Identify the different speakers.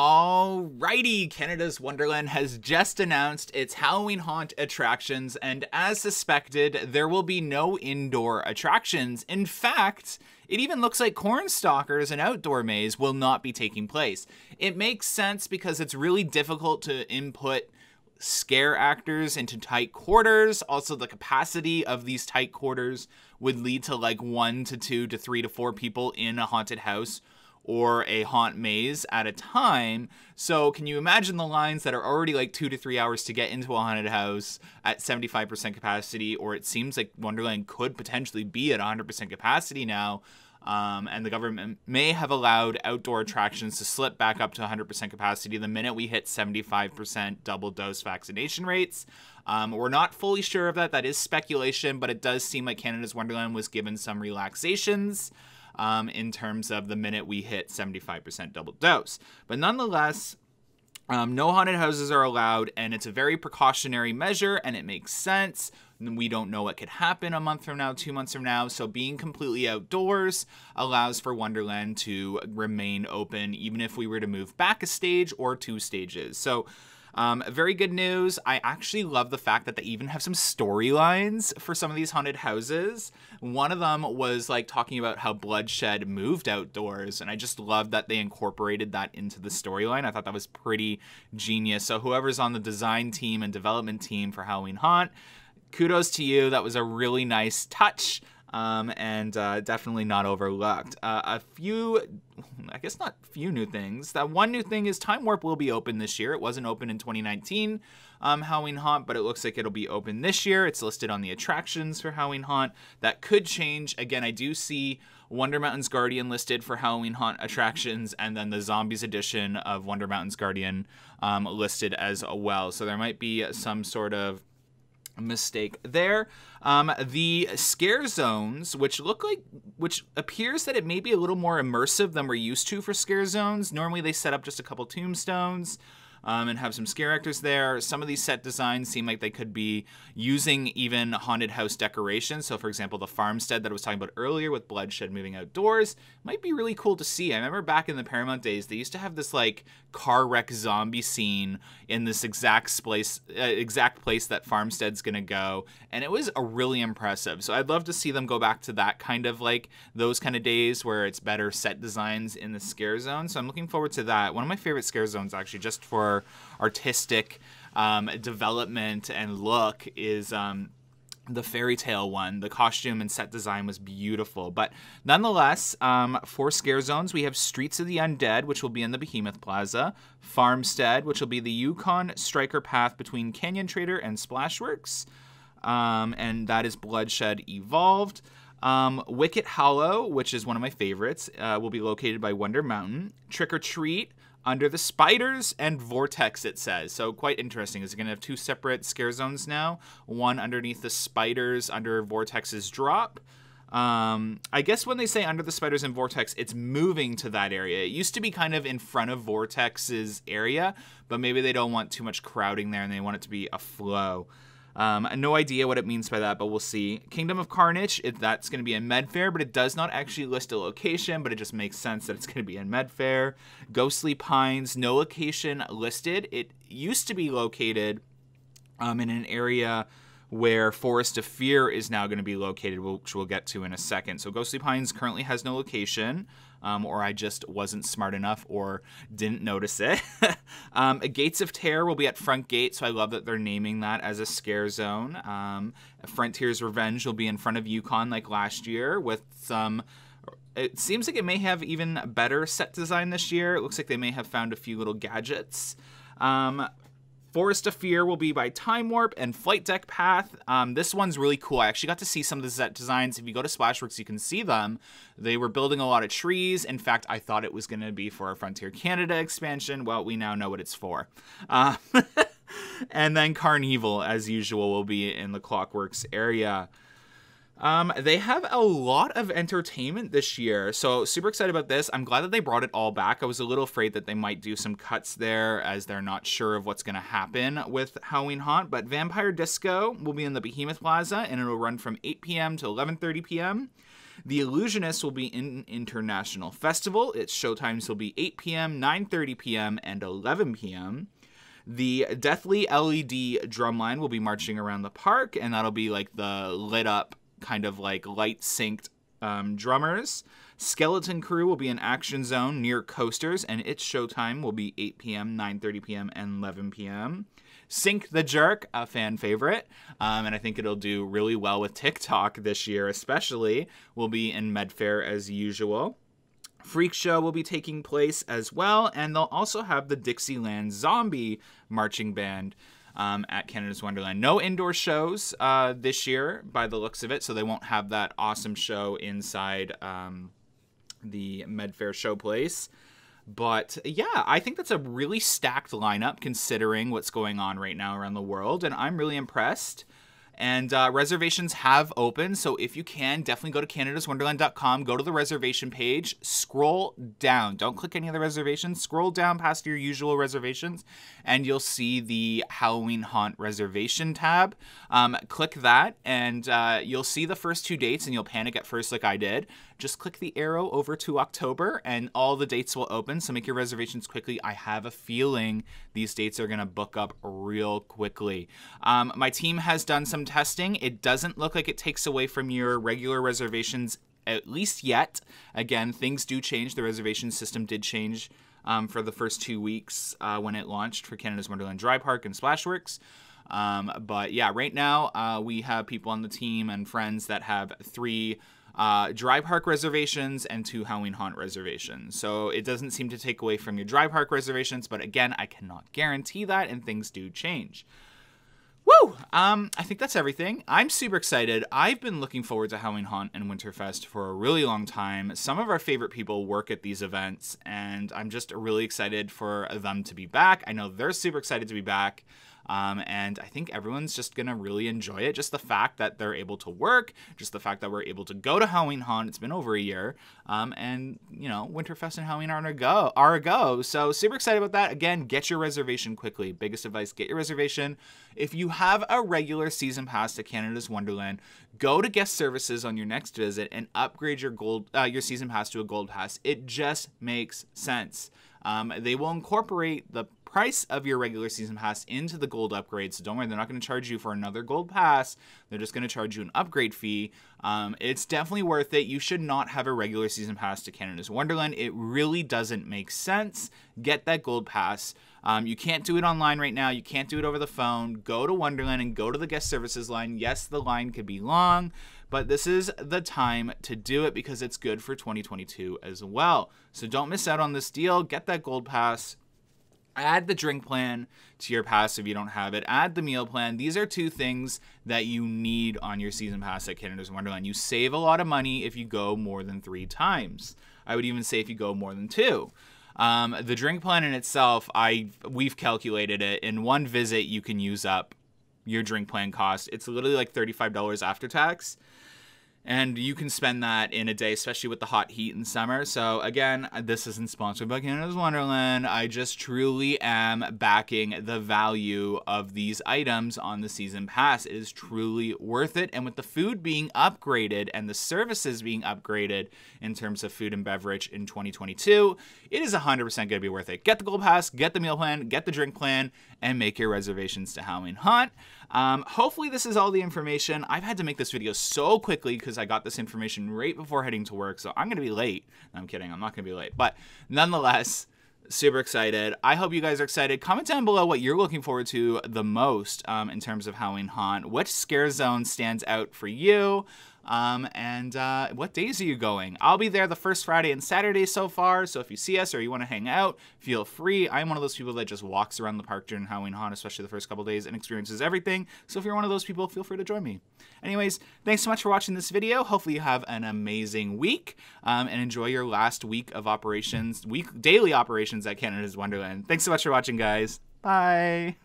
Speaker 1: Alrighty, Canada's Wonderland has just announced its Halloween Haunt attractions, and as suspected, there will be no indoor attractions. In fact, it even looks like Cornstalkers and Outdoor Maze will not be taking place. It makes sense because it's really difficult to input scare actors into tight quarters. Also, the capacity of these tight quarters would lead to like one to two to three to four people in a haunted house or a haunt maze at a time. So can you imagine the lines that are already like two to three hours to get into a haunted house at 75% capacity, or it seems like Wonderland could potentially be at 100% capacity now. Um, and the government may have allowed outdoor attractions to slip back up to 100% capacity the minute we hit 75% double dose vaccination rates. Um, we're not fully sure of that. That is speculation, but it does seem like Canada's Wonderland was given some relaxations um, in terms of the minute we hit 75% double dose. But nonetheless, um, no haunted houses are allowed, and it's a very precautionary measure, and it makes sense. We don't know what could happen a month from now, two months from now. So, being completely outdoors allows for Wonderland to remain open, even if we were to move back a stage or two stages. So, um, very good news. I actually love the fact that they even have some storylines for some of these haunted houses. One of them was like talking about how bloodshed moved outdoors, and I just love that they incorporated that into the storyline. I thought that was pretty genius. So whoever's on the design team and development team for Halloween Haunt, kudos to you. That was a really nice touch um, and uh, definitely not overlooked. Uh, a few, I guess not few new things. That one new thing is Time Warp will be open this year. It wasn't open in 2019 um, Halloween Haunt, but it looks like it'll be open this year. It's listed on the attractions for Halloween Haunt. That could change. Again, I do see Wonder Mountain's Guardian listed for Halloween Haunt attractions, and then the Zombies edition of Wonder Mountain's Guardian um, listed as well. So there might be some sort of mistake there. Um, the scare zones, which look like, which appears that it may be a little more immersive than we're used to for scare zones. Normally they set up just a couple tombstones um, and have some scare actors there. Some of these set designs seem like they could be using even haunted house decorations. So, for example, the farmstead that I was talking about earlier with bloodshed moving outdoors might be really cool to see. I remember back in the Paramount days, they used to have this like car wreck zombie scene in this exact place, uh, exact place that farmstead's gonna go, and it was a really impressive. So I'd love to see them go back to that kind of like those kind of days where it's better set designs in the scare zone. So I'm looking forward to that. One of my favorite scare zones actually, just for artistic um, development and look is um, the fairy tale one. The costume and set design was beautiful. But nonetheless, um, for scare zones, we have Streets of the Undead, which will be in the Behemoth Plaza, Farmstead, which will be the Yukon Striker Path between Canyon Trader and Splashworks, um, and that is Bloodshed Evolved. Um, Wicket Hollow, which is one of my favorites, uh, will be located by Wonder Mountain. Trick or Treat under the spiders and vortex it says so quite interesting is it going to have two separate scare zones now one underneath the spiders under vortex's drop um, I guess when they say under the spiders and vortex, it's moving to that area. It used to be kind of in front of vortex's area, but maybe they don't want too much crowding there and they want it to be a flow. Um, no idea what it means by that, but we'll see. Kingdom of Carnage, it, that's going to be in Medfair, but it does not actually list a location, but it just makes sense that it's going to be in Medfair. Ghostly Pines, no location listed. It used to be located um, in an area where Forest of Fear is now going to be located, which we'll get to in a second. So Ghostly Pines currently has no location, um, or I just wasn't smart enough or didn't notice it. um, Gates of Terror will be at Front Gate, so I love that they're naming that as a scare zone. Um, Frontier's Revenge will be in front of Yukon like last year with some it seems like it may have even better set design this year. It looks like they may have found a few little gadgets. Um, Forest of Fear will be by Time Warp and Flight Deck Path. Um, this one's really cool. I actually got to see some of the set designs. If you go to Splashworks, you can see them. They were building a lot of trees. In fact, I thought it was going to be for a Frontier Canada expansion. Well, we now know what it's for. Uh, and then Carnival, as usual, will be in the Clockworks area. Um, they have a lot of entertainment this year, so super excited about this. I'm glad that they brought it all back. I was a little afraid that they might do some cuts there as they're not sure of what's going to happen with Halloween Haunt, but Vampire Disco will be in the Behemoth Plaza and it'll run from 8 p.m. to 11.30 p.m. The Illusionist will be in International Festival. Its showtimes will be 8 p.m., 9.30 p.m., and 11 p.m. The Deathly LED drumline will be marching around the park, and that'll be like the lit up kind of like light synced um, drummers. Skeleton Crew will be in Action Zone near Coasters, and its showtime will be 8 p.m., 9:30 p.m., and 11 p.m. Sync the Jerk, a fan favorite, um, and I think it'll do really well with TikTok this year, especially. Will be in Medfair as usual. Freak Show will be taking place as well, and they'll also have the Dixieland Zombie Marching Band, um, at Canada's Wonderland. No indoor shows uh, this year, by the looks of it, so they won't have that awesome show inside um, the Medfair showplace. But yeah, I think that's a really stacked lineup considering what's going on right now around the world, and I'm really impressed and uh, reservations have opened. So if you can, definitely go to canadaswonderland.com, go to the reservation page, scroll down. Don't click any of the reservations. Scroll down past your usual reservations, and you'll see the Halloween Haunt reservation tab. Um, click that, and uh, you'll see the first two dates, and you'll panic at first like I did. Just click the arrow over to October, and all the dates will open. So make your reservations quickly. I have a feeling these dates are going to book up real quickly. Um, my team has done some testing. It doesn't look like it takes away from your regular reservations, at least yet. Again, things do change. The reservation system did change um, for the first two weeks uh, when it launched for Canada's Wonderland Dry Park and Splashworks. Um, but yeah, right now uh, we have people on the team and friends that have three uh, dry park reservations and two Halloween Haunt reservations. So it doesn't seem to take away from your dry park reservations, but again, I cannot guarantee that, and things do change. Woo! Um, I think that's everything. I'm super excited. I've been looking forward to Halloween Haunt and Winterfest for a really long time. Some of our favorite people work at these events, and I'm just really excited for them to be back. I know they're super excited to be back. Um, and I think everyone's just going to really enjoy it. Just the fact that they're able to work, just the fact that we're able to go to Halloween Haunt. It's been over a year. Um, and, you know, Winterfest and Halloween are a go. Are a go. So super excited about that. Again, get your reservation quickly. Biggest advice, get your reservation. If you have a regular season pass to Canada's Wonderland, go to guest services on your next visit and upgrade your gold uh, your season pass to a gold pass. It just makes sense. Um, they will incorporate the price of your regular season pass into the gold upgrade. So don't worry, they're not going to charge you for another gold pass. They're just going to charge you an upgrade fee. Um, it's definitely worth it. You should not have a regular season pass to Canada's Wonderland. It really doesn't make sense. Get that gold pass. Um, you can't do it online right now. You can't do it over the phone. Go to Wonderland and go to the guest services line. Yes, the line could be long, but this is the time to do it because it's good for 2022 as well. So don't miss out on this deal. Get that gold pass add the drink plan to your pass if you don't have it. Add the meal plan. These are two things that you need on your season pass at Canada's Wonderland. You save a lot of money if you go more than three times. I would even say if you go more than two. Um, the drink plan in itself, I we've calculated it. In one visit, you can use up your drink plan cost. It's literally like thirty-five dollars after tax and you can spend that in a day, especially with the hot heat in summer. So again, this isn't sponsored by Canada's Wonderland. I just truly am backing the value of these items on the season pass. It is truly worth it. And with the food being upgraded and the services being upgraded in terms of food and beverage in 2022, it is 100% going to be worth it. Get the gold pass, get the meal plan, get the drink plan, and make your reservations to Halloween Hunt. Um, hopefully this is all the information. I've had to make this video so quickly because I got this information right before heading to work, so I'm going to be late. No, I'm kidding. I'm not going to be late. But nonetheless, super excited. I hope you guys are excited. Comment down below what you're looking forward to the most um, in terms of Halloween Haunt. Which scare zone stands out for you? Um, and uh, what days are you going? I'll be there the first Friday and Saturday so far. So if you see us or you want to hang out, feel free. I'm one of those people that just walks around the park during Halloween Haunt, especially the first couple days, and experiences everything. So if you're one of those people, feel free to join me. Anyways, thanks so much for watching this video. Hopefully you have an amazing week um, and enjoy your last week of operations, week daily operations at Canada's Wonderland. Thanks so much for watching, guys. Bye.